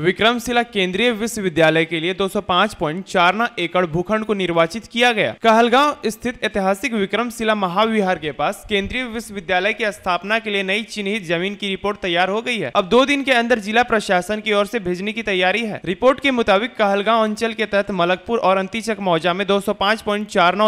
विक्रमशिला केंद्रीय विश्वविद्यालय के लिए 205 एकड़ भूखंड को निर्वाचित किया गया कहलगांव स्थित ऐतिहासिक विक्रमशिला महाविहार के पास केंद्रीय विश्वविद्यालय की स्थापना के लिए नई चिन्हित जमीन की रिपोर्ट तैयार हो गई है अब दो दिन के अंदर जिला प्रशासन की ओर से भेजने की तैयारी है रिपोर्ट के मुताबिक कहलगांव अंचल के तहत मलकपुर और अंतिचक मौजा में दो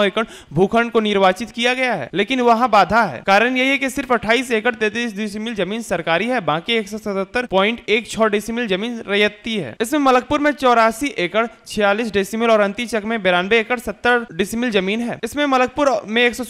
एकड़ भूखंड को निर्वाचित किया गया है लेकिन वहाँ बाधा है कारण यही है की सिर्फ अट्ठाईस एकड़ तैतीस डिसमिल जमीन सरकारी है बाकी एक सौ डिसमिल जमीन यती है इसमें मलकपुर में चौरासी एकड़ छियालीस डेसिमिल और अंति चक में बिरानवे एकड़ सत्तर डेसिमिल जमीन है इसमें मलकपुर में एक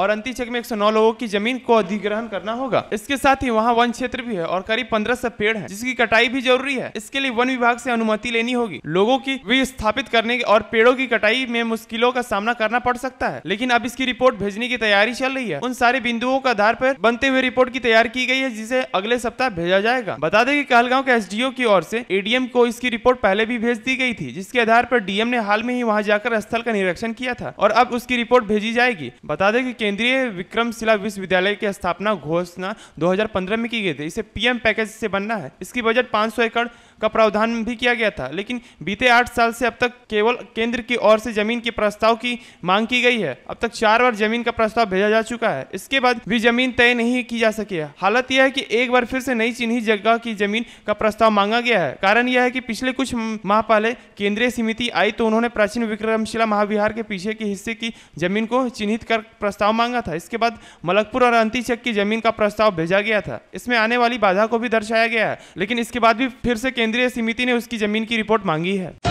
और अंति चक में एक लोगों की जमीन को अधिग्रहण करना होगा इसके साथ ही वहाँ वन क्षेत्र भी है और करीब पंद्रह सौ पेड़ है जिसकी कटाई भी जरूरी है इसके लिए वन विभाग ऐसी अनुमति लेनी होगी लोगों की विस्थापित करने और पेड़ों की कटाई में मुश्किलों का सामना करना पड़ सकता है लेकिन अब इसकी रिपोर्ट भेजने की तैयारी चल रही है उन सारे बिंदुओं का आधार पर बनते हुए रिपोर्ट की तैयारी की गई है जिसे अगले सप्ताह भेजा जाएगा बता दें कि कहलगांव के एसडीओ की ओर से एडीएम को इसकी रिपोर्ट पहले भी भेज दी गई थी जिसके आधार पर डीएम ने हाल में ही वहां जाकर स्थल का निरीक्षण किया था और अब उसकी रिपोर्ट भेजी जाएगी बता दें कि केंद्रीय विक्रमशिला विश्वविद्यालय की स्थापना घोषणा 2015 में की गई थी इसे पीएम पैकेज से बनना है इसकी बजट 500 एकड़ का प्रावधान भी किया गया था लेकिन बीते आठ साल से अब तक केवल केंद्र की ओर से जमीन के प्रस्ताव की मांग की गई है अब तक चार बार जमीन का प्रस्ताव भेजा जा चुका है इसके बाद भी जमीन तय नहीं की जा सकी है हालत यह है कि एक बार फिर से नई चिन्हित जगह की जमीन का प्रस्ताव मांगा गया है कारण यह है कि पिछले कुछ माह पहले केंद्रीय समिति आई तो उन्होंने प्राचीन विक्रमशिला महाविहार के पीछे के हिस्से की जमीन को चिन्हित कर प्रस्ताव मांगा था इसके बाद मलकपुर और अंतिचक की जमीन का प्रस्ताव भेजा गया था इसमें आने वाली बाधा को भी दर्शाया गया है लेकिन इसके बाद भी फिर से केंद्र केंद्रीय समिति ने उसकी जमीन की रिपोर्ट मांगी है